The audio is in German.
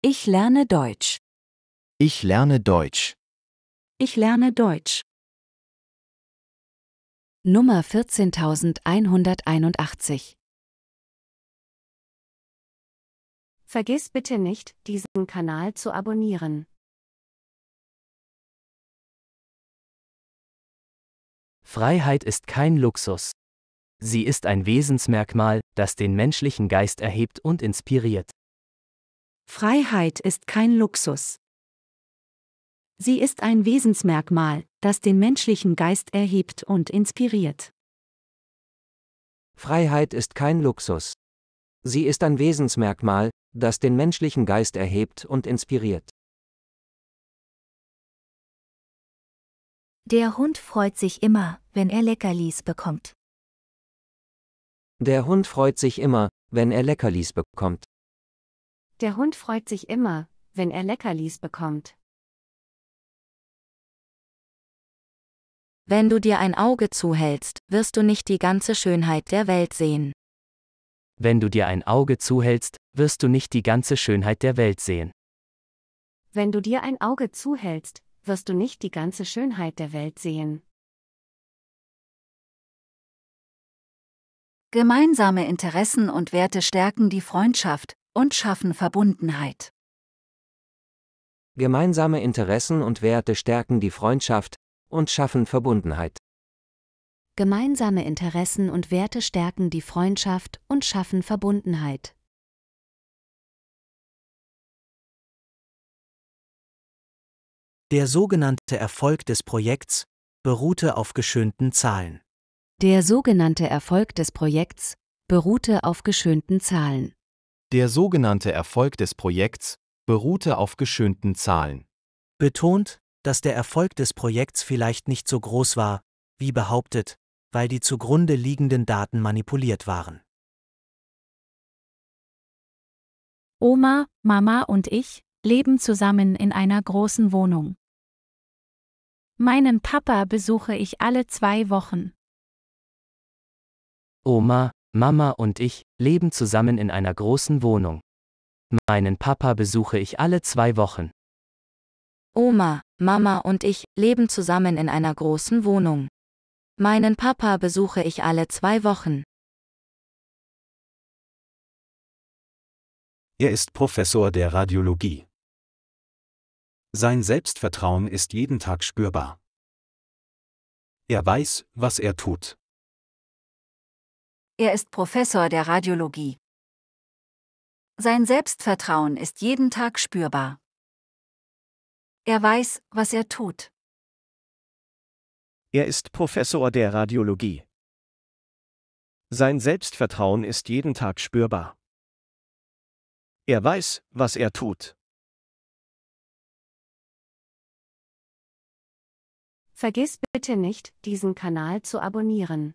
Ich lerne Deutsch. Ich lerne Deutsch. Ich lerne Deutsch. Nummer 14181 Vergiss bitte nicht, diesen Kanal zu abonnieren. Freiheit ist kein Luxus. Sie ist ein Wesensmerkmal, das den menschlichen Geist erhebt und inspiriert. Freiheit ist kein Luxus. Sie ist ein Wesensmerkmal, das den menschlichen Geist erhebt und inspiriert. Freiheit ist kein Luxus. Sie ist ein Wesensmerkmal, das den menschlichen Geist erhebt und inspiriert. Der Hund freut sich immer, wenn er Leckerlis bekommt. Der Hund freut sich immer, wenn er Leckerlis bekommt. Der Hund freut sich immer, wenn er Leckerlis bekommt. Wenn du dir ein Auge zuhältst, wirst du nicht die ganze Schönheit der Welt sehen. Wenn du dir ein Auge zuhältst, wirst du nicht die ganze Schönheit der Welt sehen. Wenn du dir ein Auge zuhältst, wirst du nicht die ganze Schönheit der Welt sehen. Gemeinsame Interessen und Werte stärken die Freundschaft, und schaffen Verbundenheit. Gemeinsame Interessen und Werte stärken die Freundschaft und schaffen Verbundenheit. Gemeinsame Interessen und Werte stärken die Freundschaft und schaffen Verbundenheit. Der sogenannte Erfolg des Projekts beruhte auf geschönten Zahlen. Der sogenannte Erfolg des Projekts beruhte auf geschönten Zahlen. Der sogenannte Erfolg des Projekts beruhte auf geschönten Zahlen. Betont, dass der Erfolg des Projekts vielleicht nicht so groß war, wie behauptet, weil die zugrunde liegenden Daten manipuliert waren. Oma, Mama und ich leben zusammen in einer großen Wohnung. Meinen Papa besuche ich alle zwei Wochen. Oma, Mama und ich leben zusammen in einer großen Wohnung. Meinen Papa besuche ich alle zwei Wochen. Oma, Mama und ich leben zusammen in einer großen Wohnung. Meinen Papa besuche ich alle zwei Wochen. Er ist Professor der Radiologie. Sein Selbstvertrauen ist jeden Tag spürbar. Er weiß, was er tut. Er ist Professor der Radiologie. Sein Selbstvertrauen ist jeden Tag spürbar. Er weiß, was er tut. Er ist Professor der Radiologie. Sein Selbstvertrauen ist jeden Tag spürbar. Er weiß, was er tut. Vergiss bitte nicht, diesen Kanal zu abonnieren.